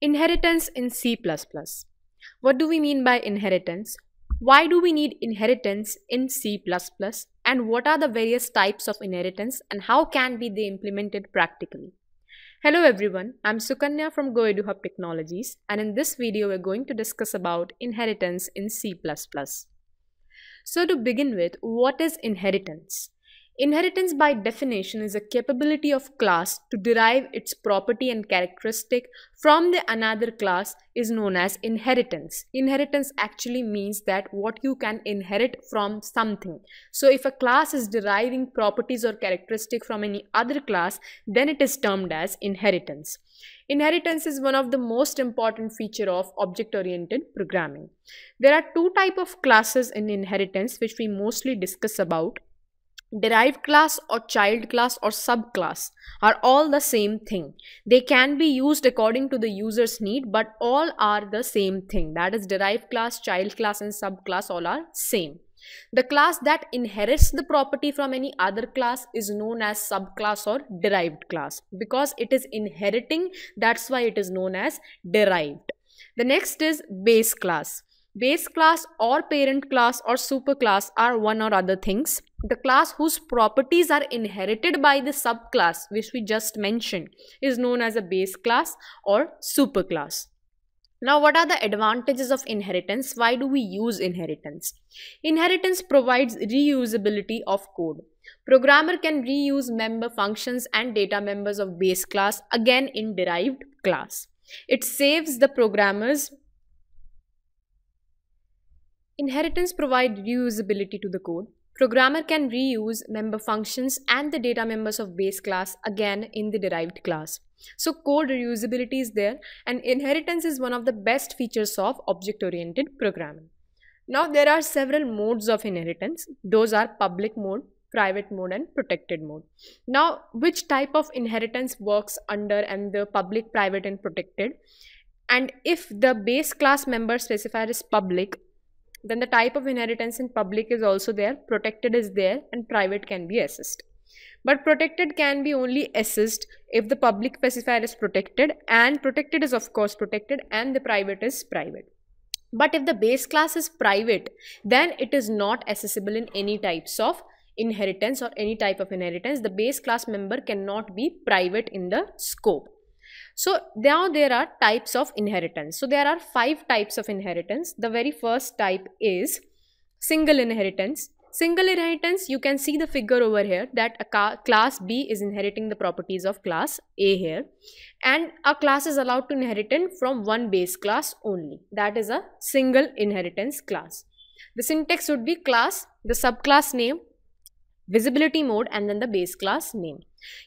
Inheritance in C++. What do we mean by inheritance? Why do we need inheritance in C++ and what are the various types of inheritance and how can be they implemented practically? Hello everyone, I'm Sukanya from GoEduHub Technologies and in this video we're going to discuss about inheritance in C++. So to begin with, what is inheritance? Inheritance by definition is a capability of class to derive its property and characteristic from the another class is known as inheritance. Inheritance actually means that what you can inherit from something. So if a class is deriving properties or characteristic from any other class, then it is termed as inheritance. Inheritance is one of the most important feature of object-oriented programming. There are two type of classes in inheritance which we mostly discuss about Derived class or child class or subclass are all the same thing. They can be used according to the user's need but all are the same thing. That is derived class, child class and subclass all are same. The class that inherits the property from any other class is known as subclass or derived class. Because it is inheriting that's why it is known as derived. The next is base class. Base class or parent class or superclass are one or other things the class whose properties are inherited by the subclass which we just mentioned is known as a base class or superclass. Now what are the advantages of inheritance? Why do we use inheritance? Inheritance provides reusability of code. Programmer can reuse member functions and data members of base class again in derived class. It saves the programmer's Inheritance provides reusability to the code. Programmer can reuse member functions and the data members of base class again in the derived class. So code reusability is there and inheritance is one of the best features of object-oriented programming. Now there are several modes of inheritance. Those are public mode, private mode and protected mode. Now which type of inheritance works under and the public, private and protected and if the base class member specifier is public then the type of inheritance in public is also there, protected is there and private can be assessed. But protected can be only assessed if the public specifier is protected and protected is of course protected and the private is private. But if the base class is private, then it is not accessible in any types of inheritance or any type of inheritance. The base class member cannot be private in the scope. So now there are types of inheritance. So there are five types of inheritance. The very first type is single inheritance. Single inheritance, you can see the figure over here that class B is inheriting the properties of class A here. And a class is allowed to inherit from one base class only. That is a single inheritance class. The syntax would be class, the subclass name, visibility mode and then the base class name.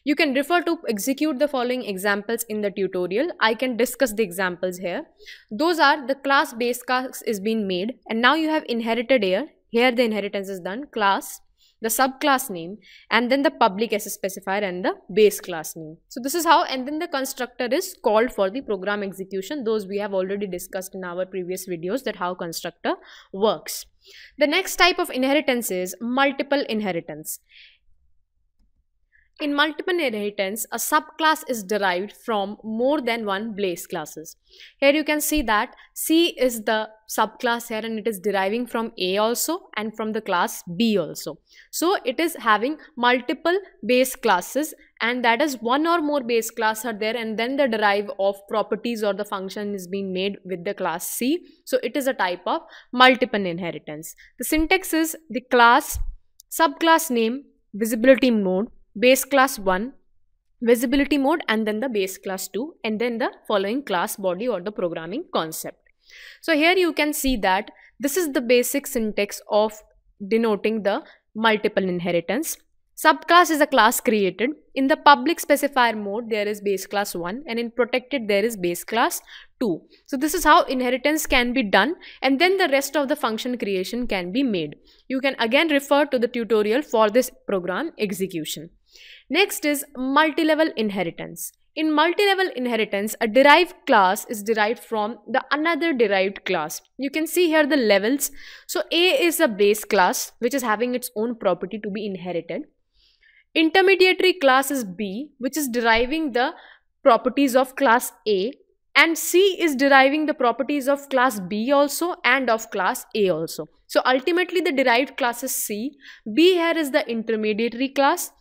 You can refer to execute the following examples in the tutorial. I can discuss the examples here. Those are the class base class is being made and now you have inherited here. Here the inheritance is done class the subclass name and then the public as a specifier and the base class name. So this is how and then the constructor is called for the program execution. Those we have already discussed in our previous videos that how constructor works. The next type of inheritance is multiple inheritance. In multiple inheritance, a subclass is derived from more than one Blaze classes. Here you can see that C is the subclass here and it is deriving from A also and from the class B also. So it is having multiple base classes and that is one or more base class are there and then the derive of properties or the function is being made with the class C. So it is a type of multiple inheritance. The syntax is the class, subclass name, visibility mode, base class 1 visibility mode and then the base class 2 and then the following class body or the programming concept. So here you can see that this is the basic syntax of denoting the multiple inheritance. Subclass is a class created. In the public specifier mode, there is base class 1 and in protected, there is base class 2. So this is how inheritance can be done and then the rest of the function creation can be made. You can again refer to the tutorial for this program execution. Next is multilevel inheritance. In multilevel inheritance, a derived class is derived from the another derived class. You can see here the levels. So A is a base class which is having its own property to be inherited. Intermediary class is B which is deriving the properties of class A and C is deriving the properties of class B also and of class A also. So ultimately the derived class is C. B here is the intermediary class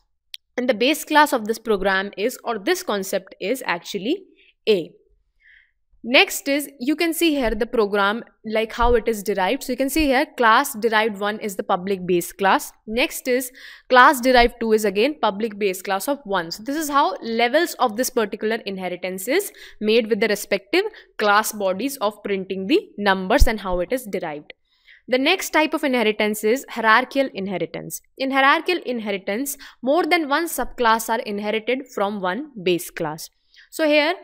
and the base class of this program is or this concept is actually A. Next is you can see here the program like how it is derived. So you can see here class derived 1 is the public base class. Next is class derived 2 is again public base class of 1. So this is how levels of this particular inheritance is made with the respective class bodies of printing the numbers and how it is derived. The next type of inheritance is hierarchical inheritance. In hierarchical inheritance, more than one subclass are inherited from one base class. So here,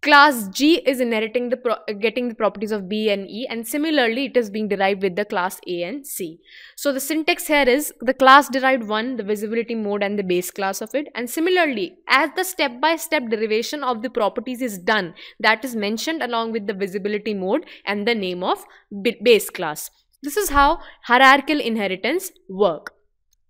class G is inheriting the getting the properties of B and E and similarly it is being derived with the class A and C. So the syntax here is the class derived one, the visibility mode and the base class of it and similarly as the step by step derivation of the properties is done that is mentioned along with the visibility mode and the name of base class. This is how hierarchical inheritance work.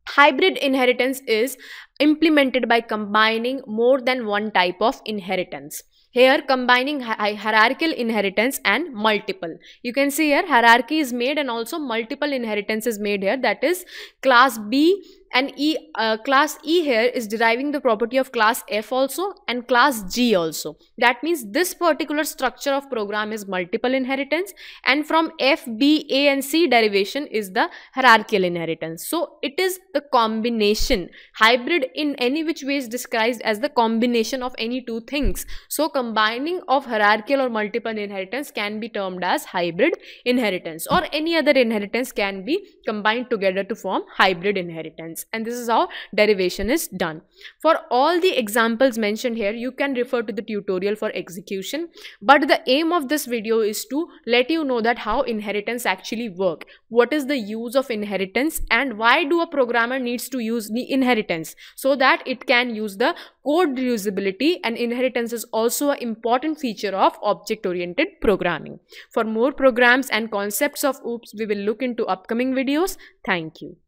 Hybrid inheritance is implemented by combining more than one type of inheritance. Here combining hierarchical inheritance and multiple. You can see here hierarchy is made and also multiple inheritance is made here that is class B and E uh, class E here is deriving the property of class F also and class G also. That means this particular structure of program is multiple inheritance and from F, B, A and C derivation is the hierarchical inheritance. So it is the combination. Hybrid in any which way is described as the combination of any two things. So combining of hierarchical or multiple inheritance can be termed as hybrid inheritance or any other inheritance can be combined together to form hybrid inheritance units and this is how derivation is done. For all the examples mentioned here you can refer to the tutorial for execution but the aim of this video is to let you know that how inheritance actually work. What is the use of inheritance and why do a programmer needs to use the inheritance so that it can use the code reusability and inheritance is also an important feature of object oriented programming. For more programs and concepts of OOPS we will look into upcoming videos. Thank you.